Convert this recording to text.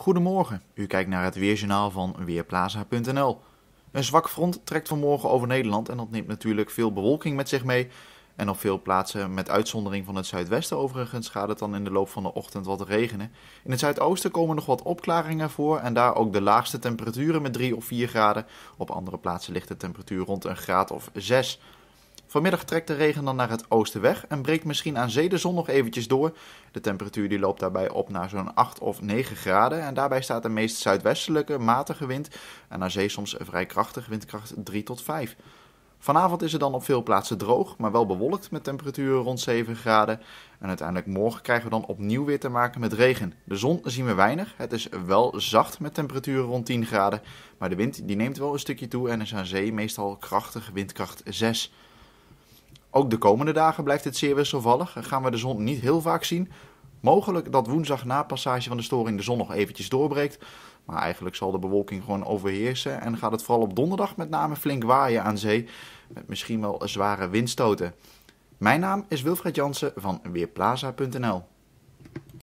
Goedemorgen, u kijkt naar het weerjournaal van Weerplaza.nl. Een zwak front trekt vanmorgen over Nederland en dat neemt natuurlijk veel bewolking met zich mee. En op veel plaatsen, met uitzondering van het zuidwesten overigens, gaat het dan in de loop van de ochtend wat regenen. In het zuidoosten komen nog wat opklaringen voor en daar ook de laagste temperaturen met 3 of 4 graden. Op andere plaatsen ligt de temperatuur rond een graad of 6. Vanmiddag trekt de regen dan naar het oosten weg en breekt misschien aan zee de zon nog eventjes door. De temperatuur die loopt daarbij op naar zo'n 8 of 9 graden en daarbij staat de meest zuidwestelijke matige wind en aan zee soms vrij krachtig windkracht 3 tot 5. Vanavond is het dan op veel plaatsen droog, maar wel bewolkt met temperaturen rond 7 graden. En uiteindelijk morgen krijgen we dan opnieuw weer te maken met regen. De zon zien we weinig, het is wel zacht met temperaturen rond 10 graden, maar de wind die neemt wel een stukje toe en is aan zee meestal krachtig windkracht 6 ook de komende dagen blijft het zeer wisselvallig en gaan we de zon niet heel vaak zien. Mogelijk dat woensdag na passage van de storing de zon nog eventjes doorbreekt. Maar eigenlijk zal de bewolking gewoon overheersen en gaat het vooral op donderdag met name flink waaien aan zee. Met misschien wel zware windstoten. Mijn naam is Wilfred Jansen van Weerplaza.nl